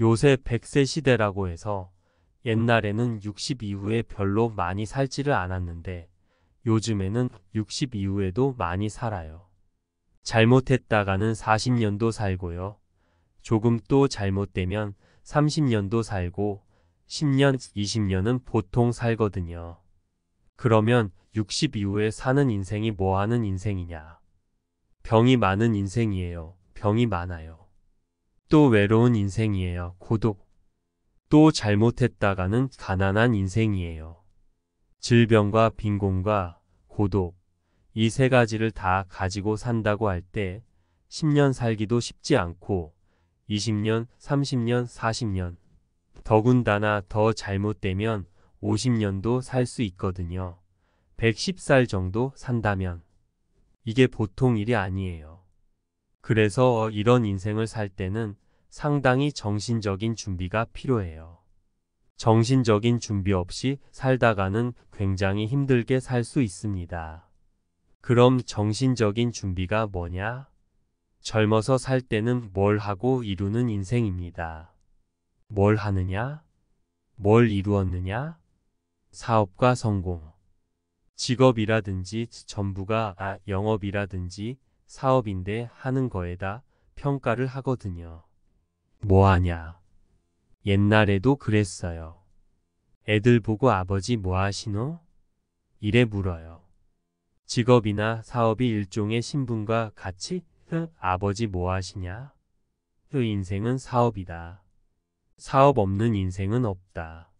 요새 100세 시대라고 해서 옛날에는 60 이후에 별로 많이 살지를 않았는데 요즘에는 60 이후에도 많이 살아요. 잘못했다가는 40년도 살고요. 조금 또 잘못되면 30년도 살고 10년, 20년은 보통 살거든요. 그러면 60 이후에 사는 인생이 뭐하는 인생이냐. 병이 많은 인생이에요. 병이 많아요. 또 외로운 인생이에요. 고독. 또 잘못했다가는 가난한 인생이에요. 질병과 빈곤과 고독, 이 세 가지를 다 가지고 산다고 할 때 10년 살기도 쉽지 않고 20년, 30년, 40년, 더군다나 더 잘못되면 50년도 살 수 있거든요. 110살 정도 산다면. 이게 보통 일이 아니에요. 그래서 이런 인생을 살 때는 상당히 정신적인 준비가 필요해요. 정신적인 준비 없이 살다가는 굉장히 힘들게 살 수 있습니다. 그럼 정신적인 준비가 뭐냐? 젊어서 살 때는 뭘 하고 이루는 인생입니다. 뭘 하느냐? 뭘 이루었느냐? 사업과 성공. 직업이라든지 전부가 아, 영업이라든지 사업인데 하는 거에다 평가를 하거든요. 뭐 하냐? 옛날에도 그랬어요. 애들 보고 아버지 뭐 하시노? 이래 물어요. 직업이나 사업이 일종의 신분과 같이 흐, 아버지 뭐 하시냐? 흐, 그 인생은 사업이다. 사업 없는 인생은 없다.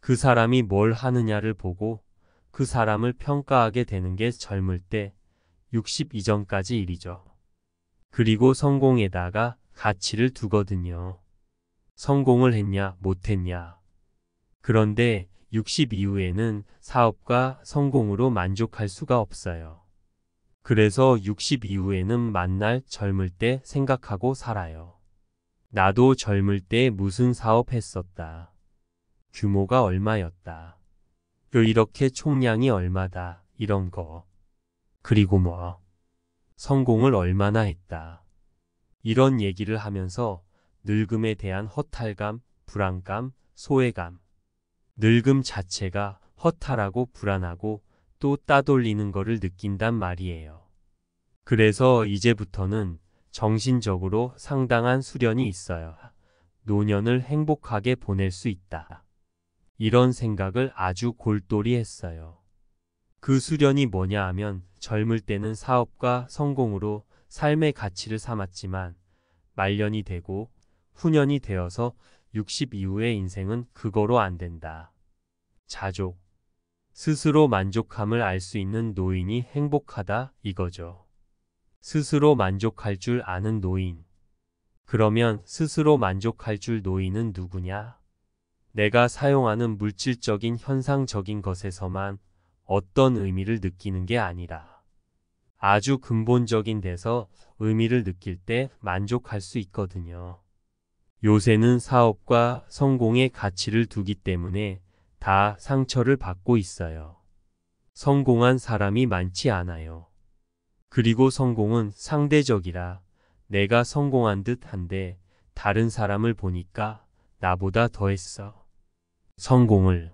그 사람이 뭘 하느냐를 보고 그 사람을 평가하게 되는 게 젊을 때 62전까지 일이죠. 그리고 성공에다가 가치를 두거든요. 성공을 했냐 못했냐. 그런데 60 이후에는 사업과 성공으로 만족할 수가 없어요. 그래서 60 이후에는 만날 젊을 때 생각하고 살아요. 나도 젊을 때 무슨 사업 했었다. 규모가 얼마였다. 그 이렇게 총량이 얼마다. 이런 거. 그리고 뭐 성공을 얼마나 했다. 이런 얘기를 하면서 늙음에 대한 허탈감, 불안감, 소외감. 늙음 자체가 허탈하고 불안하고 또 따돌리는 것을 느낀단 말이에요. 그래서 이제부터는 정신적으로 상당한 수련이 있어요. 노년을 행복하게 보낼 수 있다. 이런 생각을 아주 골똘히 했어요. 그 수련이 뭐냐 하면 젊을 때는 사업과 성공으로 삶의 가치를 삼았지만 말년이 되고 후년이 되어서 60 이후의 인생은 그거로 안 된다. 자족. 스스로 만족함을 알 수 있는 노인이 행복하다 이거죠. 스스로 만족할 줄 아는 노인. 그러면 스스로 만족할 줄 노인은 누구냐? 내가 사용하는 물질적인 현상적인 것에서만 어떤 의미를 느끼는 게 아니라 아주 근본적인 데서 의미를 느낄 때 만족할 수 있거든요. 요새는 사업과 성공의 가치를 두기 때문에 다 상처를 받고 있어요. 성공한 사람이 많지 않아요. 그리고 성공은 상대적이라 내가 성공한 듯 한데 다른 사람을 보니까 나보다 더했어. 성공을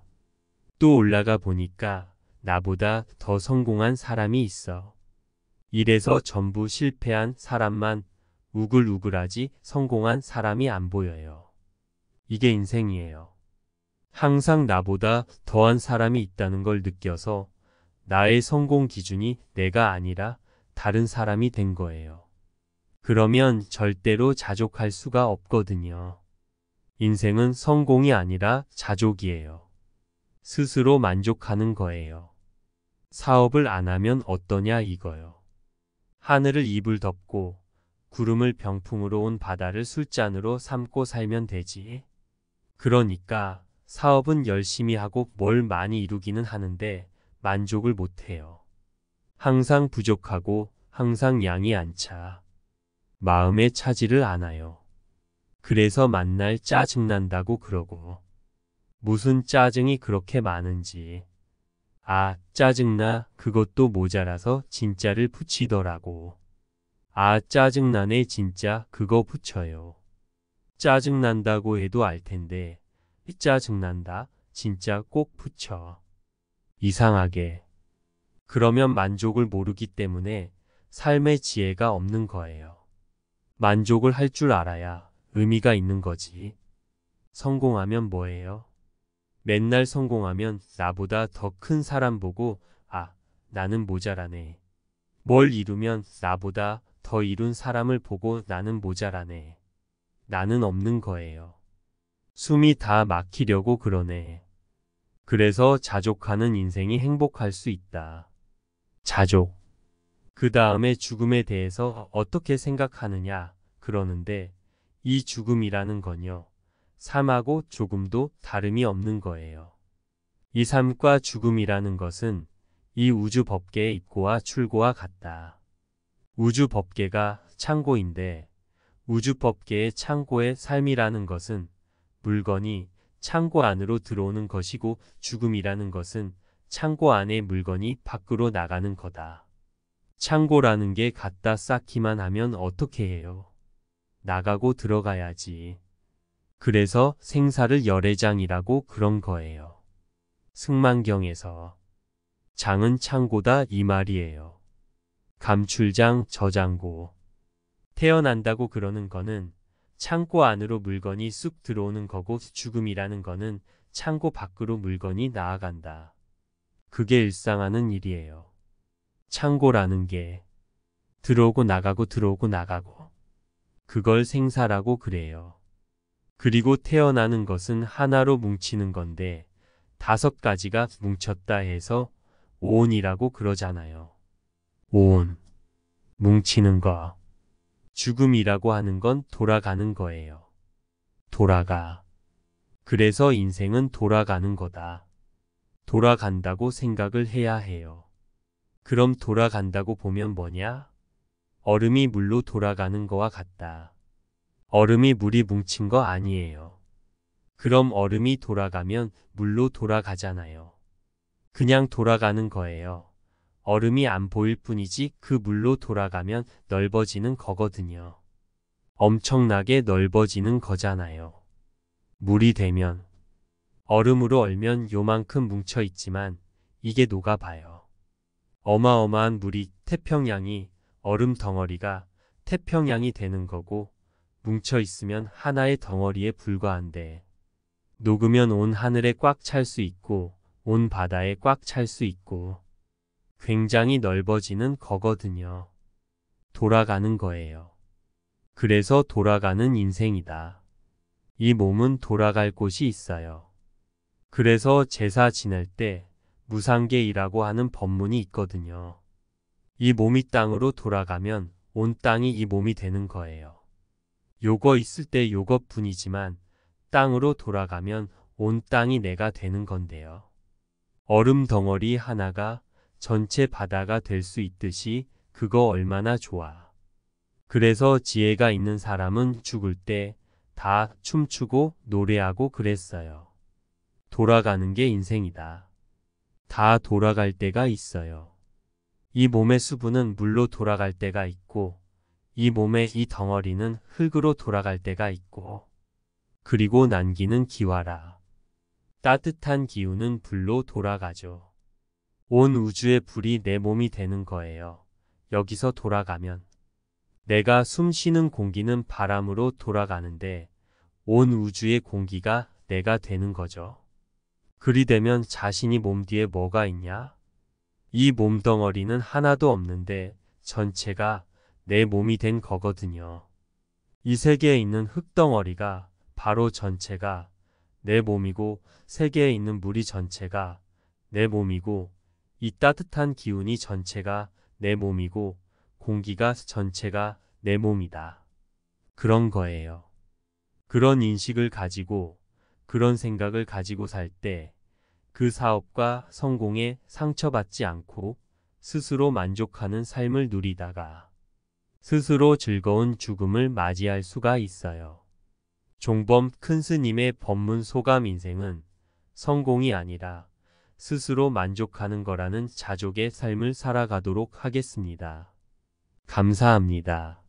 또 올라가 보니까 나보다 더 성공한 사람이 있어. 이래서 전부 실패한 사람만 우글우글하지 성공한 사람이 안 보여요. 이게 인생이에요. 항상 나보다 더한 사람이 있다는 걸 느껴서 나의 성공 기준이 내가 아니라 다른 사람이 된 거예요. 그러면 절대로 자족할 수가 없거든요. 인생은 성공이 아니라 자족이에요. 스스로 만족하는 거예요. 사업을 안 하면 어떠냐 이거요. 하늘을 이불 덮고 구름을 병풍으로 온 바다를 술잔으로 삼고 살면 되지. 그러니까 사업은 열심히 하고 뭘 많이 이루기는 하는데 만족을 못해요. 항상 부족하고 항상 양이 안 차. 마음에 차지를 않아요. 그래서 만날 짜증난다고 그러고. 무슨 짜증이 그렇게 많은지. 아, 짜증나. 그것도 모자라서 진짜를 붙이더라고. 아, 짜증나네. 진짜 그거 붙여요. 짜증난다고 해도 알 텐데. 짜증난다. 진짜 꼭 붙여. 이상하게. 그러면 만족을 모르기 때문에 삶의 지혜가 없는 거예요. 만족을 할 줄 알아야 의미가 있는 거지. 성공하면 뭐예요? 맨날 성공하면 나보다 더 큰 사람 보고 아, 나는 모자라네. 뭘 이루면 나보다 더 이룬 사람을 보고 나는 모자라네. 나는 없는 거예요. 숨이 다 막히려고 그러네. 그래서 자족하는 인생이 행복할 수 있다. 자족. 그 다음에 죽음에 대해서 어떻게 생각하느냐, 그러는데, 이 죽음이라는 건요. 삶하고 조금도 다름이 없는 거예요. 이 삶과 죽음이라는 것은 이 우주 법계의 입고와 출고와 같다. 우주 법계가 창고인데 우주 법계의 창고의 삶이라는 것은 물건이 창고 안으로 들어오는 것이고 죽음이라는 것은 창고 안에 물건이 밖으로 나가는 거다. 창고라는 게 갖다 쌓기만 하면 어떻게 해요? 나가고 들어가야지. 그래서 생사를 열애장이라고 그런 거예요. 승만경에서 장은 창고다 이 말이에요. 감출장 저장고 태어난다고 그러는 거는 창고 안으로 물건이 쑥 들어오는 거고 죽음이라는 거는 창고 밖으로 물건이 나아간다. 그게 일상하는 일이에요. 창고라는 게 들어오고 나가고 들어오고 나가고 그걸 생사라고 그래요. 그리고 태어나는 것은 하나로 뭉치는 건데 다섯 가지가 뭉쳤다 해서 온이라고 그러잖아요. 온 뭉치는 거. 죽음이라고 하는 건 돌아가는 거예요. 돌아가. 그래서 인생은 돌아가는 거다. 돌아간다고 생각을 해야 해요. 그럼 돌아간다고 보면 뭐냐? 얼음이 물로 돌아가는 거와 같다. 얼음이 물이 뭉친 거 아니에요. 그럼 얼음이 돌아가면 물로 돌아가잖아요. 그냥 돌아가는 거예요. 얼음이 안 보일 뿐이지 그 물로 돌아가면 넓어지는 거거든요. 엄청나게 넓어지는 거잖아요. 물이 되면 얼음으로 얼면 요만큼 뭉쳐 있지만 이게 녹아봐요. 어마어마한 물이 태평양이 얼음 덩어리가 태평양이 되는 거고 뭉쳐 있으면 하나의 덩어리에 불과한데 녹으면 온 하늘에 꽉 찰 수 있고 온 바다에 꽉 찰 수 있고 굉장히 넓어지는 거거든요. 돌아가는 거예요. 그래서 돌아가는 인생이다. 이 몸은 돌아갈 곳이 있어요. 그래서 제사 지낼 때 무상계이라고 하는 법문이 있거든요. 이 몸이 땅으로 돌아가면 온 땅이 이 몸이 되는 거예요. 요거 있을 때 요것뿐이지만 땅으로 돌아가면 온 땅이 내가 되는 건데요. 얼음 덩어리 하나가 전체 바다가 될 수 있듯이 그거 얼마나 좋아. 그래서 지혜가 있는 사람은 죽을 때 다 춤추고 노래하고 그랬어요. 돌아가는 게 인생이다. 다 돌아갈 때가 있어요. 이 몸의 수분은 물로 돌아갈 때가 있고 이 몸의 이 덩어리는 흙으로 돌아갈 때가 있고 그리고 난기는 기와라. 따뜻한 기운은 불로 돌아가죠. 온 우주의 불이 내 몸이 되는 거예요. 여기서 돌아가면 내가 숨쉬는 공기는 바람으로 돌아가는데 온 우주의 공기가 내가 되는 거죠. 그리 되면 자신이 몸 뒤에 뭐가 있냐? 이 몸덩어리는 하나도 없는데 전체가 내 몸이 된 거거든요. 이 세계에 있는 흙덩어리가 바로 전체가 내 몸이고 세계에 있는 물이 전체가 내 몸이고 이 따뜻한 기운이 전체가 내 몸이고 공기가 전체가 내 몸이다. 그런 거예요. 그런 인식을 가지고 그런 생각을 가지고 살 때 그 사업과 성공에 상처받지 않고 스스로 만족하는 삶을 누리다가 스스로 즐거운 죽음을 맞이할 수가 있어요. 종범 큰 스님의 법문 소감 인생은 성공이 아니라 스스로 만족하는 거라는 자족의 삶을 살아가도록 하겠습니다. 감사합니다.